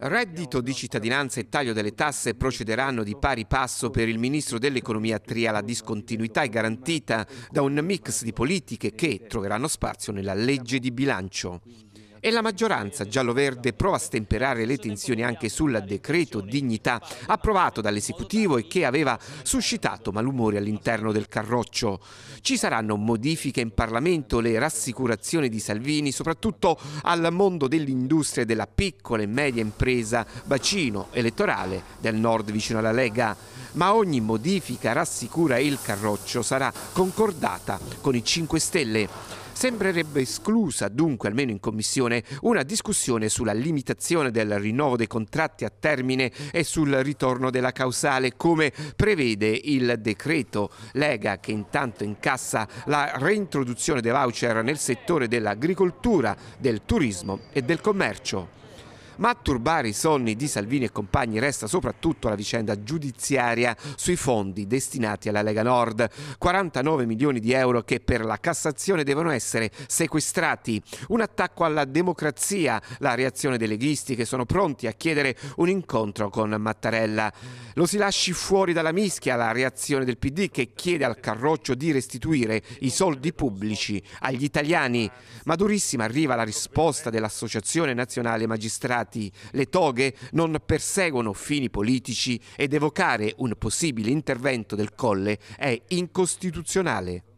Reddito di cittadinanza e taglio delle tasse procederanno di pari passo per il ministro dell'economia Tria. La discontinuità è garantita da un mix di politiche che troveranno spazio nella legge di bilancio. E la maggioranza giallo-verde prova a stemperare le tensioni anche sul decreto dignità approvato dall'esecutivo e che aveva suscitato malumori all'interno del carroccio. Ci saranno modifiche in Parlamento, le rassicurazioni di Salvini, soprattutto al mondo dell'industria e della piccola e media impresa, bacino elettorale del nord vicino alla Lega. Ma ogni modifica rassicura il carroccio sarà concordata con i 5 Stelle. Sembrerebbe esclusa, dunque, almeno in Commissione, una discussione sulla limitazione del rinnovo dei contratti a termine e sul ritorno della causale, come prevede il decreto Lega, che intanto incassa la reintroduzione dei voucher nel settore dell'agricoltura, del turismo e del commercio. Ma a turbare i sonni di Salvini e compagni resta soprattutto la vicenda giudiziaria sui fondi destinati alla Lega Nord. 49 milioni di euro che per la Cassazione devono essere sequestrati. Un attacco alla democrazia, la reazione dei leghisti che sono pronti a chiedere un incontro con Mattarella. Lo si lasci fuori dalla mischia la reazione del PD che chiede al Carroccio di restituire i soldi pubblici agli italiani. Ma durissima arriva la risposta dell'Associazione Nazionale Magistrati stati, le toghe non perseguono fini politici ed evocare un possibile intervento del Colle è incostituzionale.